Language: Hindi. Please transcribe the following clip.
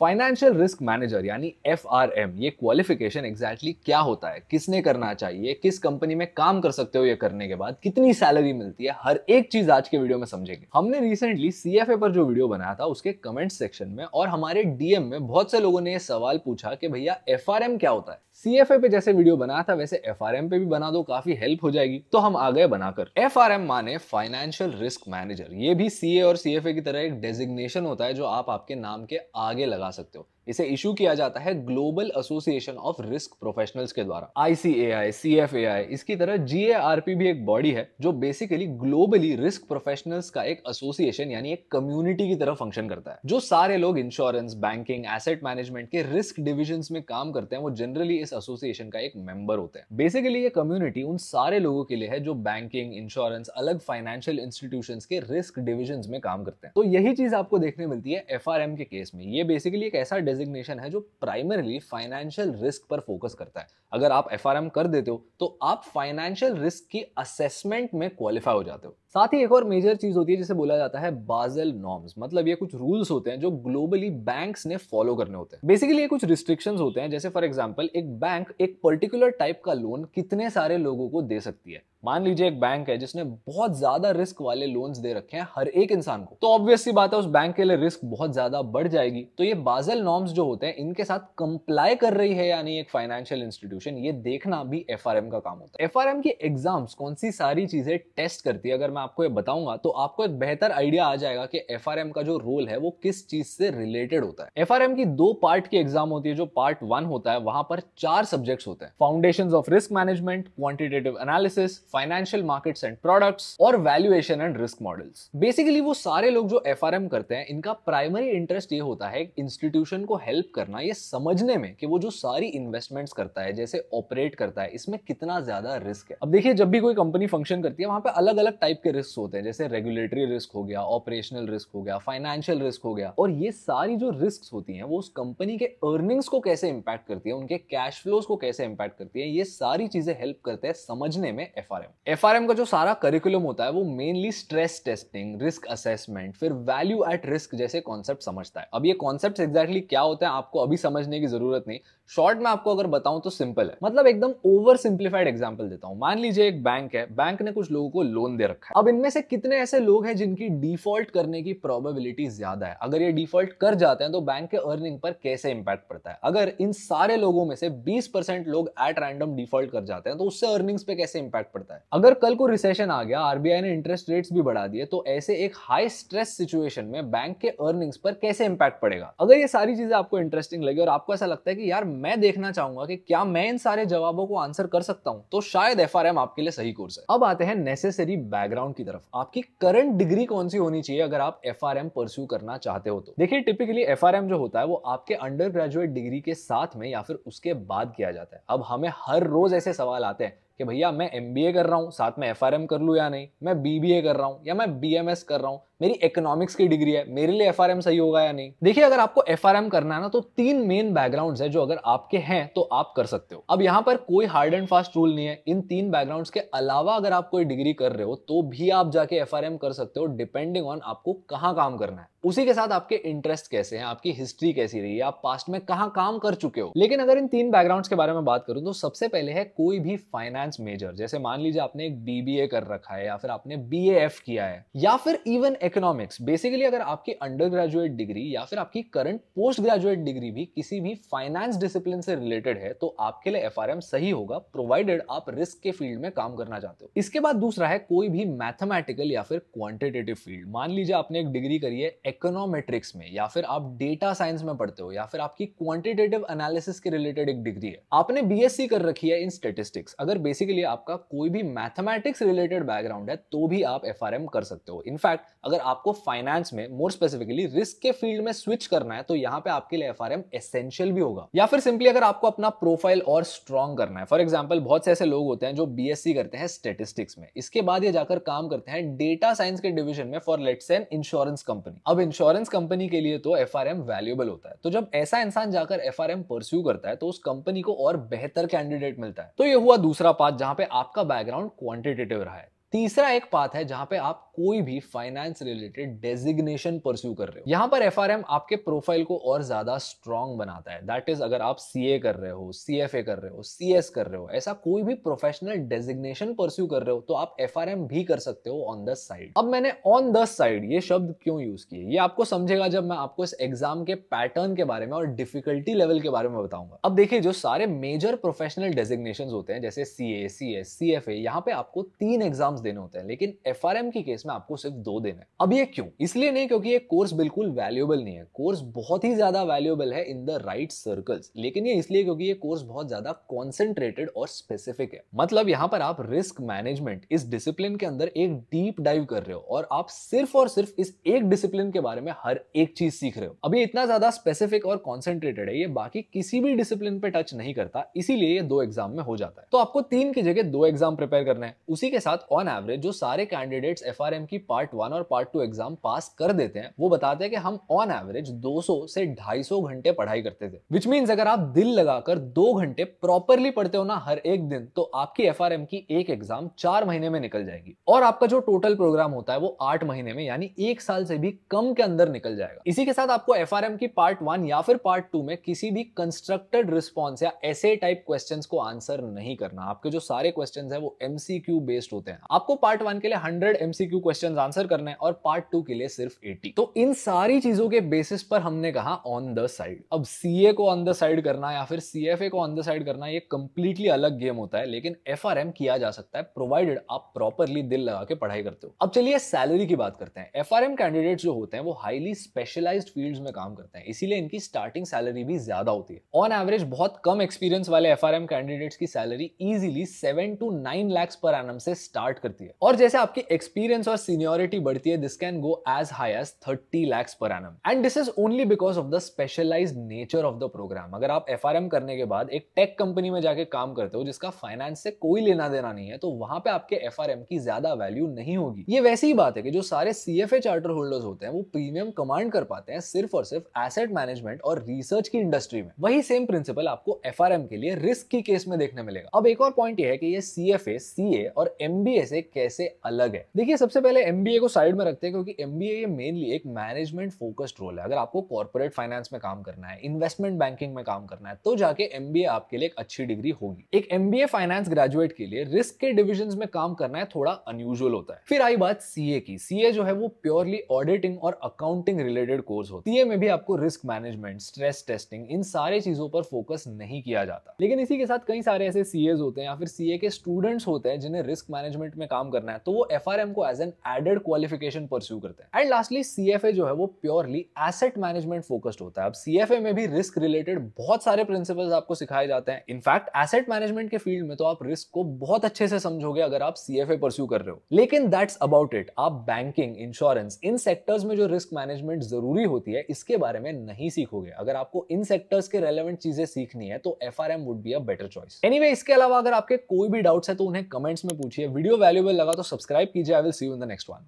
फाइनेंशियल रिस्क मैनेजर यानी एफ आर एम ये क्वालिफिकेशन एग्जैक्टली exactly क्या होता है किसने करना चाहिए किस कंपनी में काम कर सकते हो ये करने के बाद कितनी सैलरी मिलती है हर एक चीज आज के वीडियो में समझेंगे हमने रिसेंटली सी पर जो वीडियो बनाया था उसके कमेंट सेक्शन में और हमारे डीएम में बहुत से लोगों ने ये सवाल पूछा कि भैया एफ आर एम क्या होता है सी एफ ए पे जैसे वीडियो बनाया था वैसे एफ आर एम पे भी बना दो काफी हेल्प हो जाएगी तो हम आ गए बनाकर एफ आर एम माने फाइनेंशियल रिस्क मैनेजर ये भी सी ए और सी एफ ए की तरह एक डेजिग्नेशन होता है जो आप आपके नाम के आगे लगा 合わせ इसे इशू किया जाता है global association of risk professionals के द्वारा आईसीएआई सीएफएआई इसकी तरह जीएआरपी भी एक बॉडी है जो बेसिकली ग्लोबली रिस्क प्रोफेशनल्स का एक एसोसिएशन यानी एक कम्युनिटी की तरह फंक्शन करता है जो सारे लोग इंश्योरेंस बैंकिंग एसेट मैनेजमेंट के रिस्क डिविजन में काम करते हैं वो जनरली इस एसोसिएशन का एक मेंबर होते हैं बेसिकली ये कम्युनिटी उन सारे लोगों के लिए है जो बैंकिंग इंश्योरेंस अलग फाइनेंशियल इंस्टीट्यूशन के रिस्क डिविजन में काम करते हैं तो यही चीज आपको देखने मिलती है एफ के केस में ये बेसिकली एक ऐसा डेजिग्नेशन है जो प्राइमरली फाइनेंशियल रिस्क पर फोकस करता है अगर आप एफ कर देते हो तो आप फाइनेंशियल रिस्क की असेसमेंट में क्वालिफाई हो जाते हो साथ ही एक और मेजर चीज होती है जिसे बोला जाता है बाजल नॉर्म्स मतलब ये कुछ रूल्स होते हैं जो ग्लोबली बैंक ने फॉलो करने होते हैं बेसिकली ये कुछ रिस्ट्रिक्शन होते हैं जैसे फॉर एग्जाम्पल एक बैंक एक पर्टिकुलर टाइप का लोन कितने सारे लोगों को दे सकती है मान लीजिए एक बैंक है जिसने बहुत ज्यादा रिस्क वाले लोन्स दे रखे हैं हर एक इंसान को तो ऑब्वियसली बात है उस बैंक के लिए रिस्क बहुत ज्यादा बढ़ जाएगी तो ये बाजल नॉर्म्स जो होते हैं इनके साथ कंप्लाई कर रही है या नहीं एक फाइनेंशियल इंस्टीट्यूशन ये देखना भी एफ का काम होता है एफ की एग्जाम्स कौन सी सारी चीजें टेस्ट करती है अगर मैं आपको ये बताऊंगा तो आपको एक बेहतर आइडिया आ जाएगा कि एफ का जो रोल है वो किस चीज से रिलेटेड होता है एफ की दो पार्ट की एग्जाम होती है जो पार्ट वन होता है वहां पर चार सब्जेक्ट होते हैं foundation of risk management quantitative analysis financial markets and products और valuation and risk models basically वो सारे लोग जो एफ करते हैं इनका प्राइमरी इंटरेस्ट ये होता है इंस्टीट्यूशन को हेल्प करना ये समझने में कि वो जो सारी इन्वेस्टमेंट्स करता है जैसे ऑपरेट करता है इसमें कितना ज्यादा रिस्क है अब देखिए जब भी कोई कंपनी फंक्शन करती है वहां पर अलग अलग टाइप के रिस्क होते हैं जैसे रेगुलेटरी रिस्क हो गया ऑपरेशनल रिस्क हो गया फाइनेंशियल रिस्क हो गया और ये सारी जो रिस्क होती है वो उस कंपनी के अर्निंग्स को कैसे इंपैक्ट करती है उनके कैश फ्लोज को कैसे इंपैक्ट करती है ये सारी चीजें हेल्प करते हैं समझने में एफ एफआरएम एफआरएम का जो सारा करिकुलम होता है वो mainly stress testing risk assessment फिर वैल्यू एट रिस्क जैसे कॉन्सेप्ट समझता है अब ये कॉन्सेप्ट एग्जैक्टली क्या होता है आपको अभी समझने की जरूरत नहीं शॉर्ट में आपको अगर बताऊं तो सिंपल है मतलब एकदम ओवर सिंप्लीफाइड एग्जाम्पल देता हूं मान लीजिए एक बैंक है बैंक ने कुछ लोगों को लोन दे रखा है अब इनमें से कितने ऐसे लोग हैं जिनकी डिफॉल्ट करने की प्रोबेबिलिटी ज्यादा है अगर ये डिफॉल्ट कर जाते हैं तो बैंक के अर्निंग पर कैसे इंपैक्ट पड़ता है अगर इन सारे लोगों में से बीस लोग एट रैंडम डिफॉल्ट कर जाते हैं तो उससे अर्निंग्स पे कैसे इंपैक्ट पड़ता है करता है अगर कल को रिसेशन आ गया आरबीआई ने इंटरेस्ट रेट्स भी बढ़ा दिए तो ऐसे एक हाई स्ट्रेस सिचुएशन में बैंक के अर्निंग्स पर कैसे इंपैक्ट पड़ेगा अगर ये सारी चीजें आपको इंटरेस्टिंग लगी और आपको ऐसा लगता है कि यार मैं देखना चाहूंगा कि क्या मैं इन सारे जवाबों को आंसर कर सकता हूँ तो शायद एफ आपके लिए सही कोर्स है अब आते हैं नेसेसरी बैकग्राउंड की तरफ आपकी करंट डिग्री कौन सी होनी चाहिए अगर आप एफ परस्यू करना चाहते हो तो देखिए टिपिकली एफ जो होता है वो आपके अंडर ग्रेजुएट डिग्री के साथ में या फिर उसके बाद किया जाता है अब हमें हर रोज ऐसे सवाल आते हैं कि भैया मैं एम कर रहा हूँ साथ में एफ कर लूँ या नहीं मैं बी कर रहा हूँ या मैं बी कर रहा हूँ मेरी इकोनॉमिक्स की डिग्री है मेरे लिए एफ सही होगा या नहीं देखिए अगर आपको एफ करना है ना तो तीन मेन बैकग्राउंड है जो अगर आपके हैं तो आप कर सकते हो अब यहाँ पर कोई हार्ड एंड फास्ट रूल नहीं है इन तीन बैकग्राउंड के अलावा अगर आप कोई डिग्री कर रहे हो तो भी आप जाके एफ कर सकते हो डिपेंडिंग ऑन आपको कहाँ काम करना है उसी के साथ आपके इंटरेस्ट कैसे हैं आपकी हिस्ट्री कैसी रही है आप पास्ट में कहाँ काम कर चुके हो लेकिन अगर इन तीन बैकग्राउंड्स के बारे में बात करूं तो सबसे पहले है कोई भी फाइनेंस मेजर जैसे मान लीजिए आपने एक बीबीए कर रखा है या फिर आपने बी किया है या फिर इवन इकोनॉमिक्स बेसिकली अगर आपकी अंडर ग्रेजुएट डिग्री या फिर आपकी करंट पोस्ट ग्रेजुएट डिग्री भी किसी भी फाइनेंस डिसिप्लिन से रिलेटेड है तो आपके लिए एफ सही होगा प्रोवाइडेड आप रिस्क के फील्ड में काम करना चाहते हो इसके बाद दूसरा है कोई भी मैथमेटिकल या फिर क्वांटिटेटिव फील्ड मान लीजिए आपने एक डिग्री करी है इकोनॉमेट्रिक्स में या फिर आप डेटा साइंस में पढ़ते हो या फिर आपकी क्वांटिटेटिव एनालिसिस के रिलेटेड एक डिग्री है आपने बी कर रखी है इन स्टेटिस्टिक्स अगर बेसिकली आपका कोई भी मैथमेटिक्स रिलेटेड बैकग्राउंड है तो भी आप एफ कर सकते हो इनफैक्ट अगर अगर आपको फाइनेंस में मोर स्पेसिफिकली रिस्क के फील्ड में स्विच करना है तो यहाँ पे आपके लिए एफ आर एसेंशियल भी होगा या फिर सिंपली अगर आपको अपना प्रोफाइल और स्ट्रॉन्ग करना है फॉर एग्जाम्पल बहुत से ऐसे लोग होते हैं जो बी करते हैं स्टेटिस्टिक्स में इसके बाद ये जाकर काम करते हैं डेटा साइंस के डिविजन में for let's an insurance company अब इंश्योरेंस कंपनी के लिए तो एफ वैल्यूएबल होता है तो जब ऐसा इंसान जाकर एफ परस्यू करता है तो उस कंपनी को और बेहतर कैंडिडेट मिलता है तो ये हुआ दूसरा पार्ट जहां पे आपका बैकग्राउंड क्वांटिटेटिव रहा है तीसरा एक पाथ है जहां पे आप कोई भी फाइनेंस रिलेटेड डेजिग्नेशन परस्यू कर रहे हो यहां पर एफ आपके प्रोफाइल को और ज्यादा स्ट्रांग बनाता है दैट इज अगर आप सी कर रहे हो सी कर रहे हो सी कर रहे हो ऐसा कोई भी प्रोफेशनल डेजिग्नेशन परस्यू कर रहे हो तो आप एफ भी कर सकते हो ऑन द साइड अब मैंने ऑन द साइड ये शब्द क्यों यूज किए ये आपको समझेगा जब मैं आपको इस एग्जाम के पैटर्न के बारे में और डिफिकल्टी लेवल के बारे में बताऊंगा अब देखिए जो सारे मेजर प्रोफेशनल डेजिग्नेशन होते हैं जैसे सी ए C S C F A यहाँ पे आपको तीन एग्जाम एग्जाम्स देने होते हैं लेकिन एफ के केस में आपको सिर्फ दो देना है अब ये क्यों इसलिए नहीं क्योंकि ये कोर्स बिल्कुल वैल्यूएबल नहीं है कोर्स बहुत ही ज्यादा वैल्यूएबल है इन द राइट सर्कल्स लेकिन ये इसलिए क्योंकि ये कोर्स बहुत ज्यादा कॉन्सेंट्रेटेड और स्पेसिफिक है मतलब यहाँ पर आप रिस्क मैनेजमेंट इस डिसिप्लिन के अंदर एक डीप डाइव कर रहे हो और आप सिर्फ और सिर्फ इस एक डिसिप्लिन के बारे में हर एक चीज सीख रहे हो अभी इतना ज्यादा स्पेसिफिक और कॉन्सेंट्रेटेड है ये बाकी किसी भी डिसिप्लिन पे टच नहीं करता इसीलिए ये दो एग्जाम में हो जाता है तो आपको तीन की जगह दो एग्जाम प्रिपेयर करना है उसी के साथ ऑन ऑन एवरेज जो सारे कैंडिडेट्स एफ की पार्ट वन और पार्ट टू एग्जाम पास कर देते हैं वो बताते हैं कि हम ऑन एवरेज 200 से 250 घंटे पढ़ाई करते थे विच मीन्स अगर आप दिल लगाकर दो घंटे प्रॉपरली पढ़ते हो ना हर एक दिन तो आपकी एफ की एक एग्जाम चार महीने में निकल जाएगी और आपका जो टोटल प्रोग्राम होता है वो आठ महीने में यानी एक साल से भी कम के अंदर निकल जाएगा इसी के साथ आपको एफ की पार्ट वन या फिर पार्ट टू में किसी भी कंस्ट्रक्टेड रिस्पॉन्स या ऐसे टाइप क्वेश्चन को आंसर नहीं करना आपके जो सारे क्वेश्चन है वो एमसीक्यू बेस्ड होते हैं आपको पार्ट वन के लिए हंड्रेड एमसीक्यू क्वेश्चन आंसर करने और पार्ट टू के लिए सिर्फ एटी तो इन सारी चीजों के बेसिस पर हमने कहा ऑन द साइड अब सी को ऑन द साइड करना या फिर सी को ऑन द साइड करना ये कंप्लीटली अलग गेम होता है लेकिन एफ किया जा सकता है प्रोवाइडेड आप प्रॉपरली दिल लगा के पढ़ाई करते हो अब चलिए सैलरी की बात करते हैं एफ कैंडिडेट्स जो होते हैं वो हाईली स्पेशलाइज फील्ड में काम करते हैं इसीलिए इनकी स्टार्टिंग सैलरी भी ज्यादा होती है ऑन एवरेज बहुत कम एक्सपीरियंस वाले एफ कैंडिडेट्स की salary easily seven to nine lakhs per annum से स्टार्ट करती है और जैसे आपकी एक्सपीरियंस और सीनियोरिटी बढ़ती है this can go as high as thirty lakhs per annum and this is only because of the specialise nature of the programme अगर आप एफ करने के बाद एक टेक कंपनी में जाके काम करते हो जिसका फाइनेंस से कोई लेना देना नहीं है तो वहां पे आपके एफ की ज्यादा वैल्यू नहीं होगी ये वैसी ही बात है कि जो सारे सी एफ चार्टर होल्डर्स होते हैं वो प्रीमियम कमांड कर पाते हैं सिर्फ और सिर्फ एसेट मैनेजमेंट और रिसर्च की इंडस्ट्री में वही सेम प्रिंसिपल आपको एफ के लिए रिस्क की केस में देखने मिलेगा अब एक और पॉइंट ये है कि ये सी एफ और एम बी से से कैसे अलग है देखिए सबसे पहले एम को साइड में रखते हैं क्योंकि एम बी ए मेनली एक मैनेजमेंट फोकस्ड रोल है अगर आपको कॉर्पोरेट फाइनेंस में काम करना है इन्वेस्टमेंट बैंकिंग में काम करना है तो जाके एम आपके लिए एक अच्छी डिग्री होगी एक एम फाइनेंस ग्रेजुएट के लिए रिस्क के डिविजन में काम करना है थोड़ा अनयूजल होता है फिर आई बात सी की सी जो है वो प्योरली ऑडिटिंग और अकाउंटिंग रिलेटेड कोर्स होती है में भी आपको रिस्क मैनेजमेंट स्ट्रेस टेस्टिंग इन सारे चीजों पर फोकस नहीं किया जाता लेकिन इसी के साथ कई सारे ऐसे सीएज होते हैं या फिर सीए के स्टूडेंट्स होते हैं जिन्हें रिस्क मैनेजमेंट में में काम करना है तो वो एफ को as an added qualification pursue करते हैं एंड लास्टली सी जो है वो प्योरली एसेट मैनेजमेंट फोकस्ड होता है अब सी में भी रिस्क रिलेटेड बहुत सारे प्रिंसिपल्स आपको सिखाए जाते हैं इनफैक्ट एसेट मैनेजमेंट के फील्ड में तो आप रिस्क को बहुत अच्छे से समझोगे अगर आप सी एफ परस्यू कर रहे हो लेकिन दैट्स अबाउट इट आप बैंकिंग इंश्योरेंस इन सेक्टर्स में जो रिस्क मैनेजमेंट जरूरी होती है इसके बारे में नहीं सीखोगे अगर आपको इन सेक्टर्स के रेलेवेंट चीजें सीखनी है तो F R M would be a better choice anyway इसके अलावा अगर आपके कोई भी डाउट्स है तो उन्हें कमेंट्स में पूछिए वीडियो वैल्यू वैल्यूबल लगा तो सब्सक्राइब कीजिए I will see you in the next one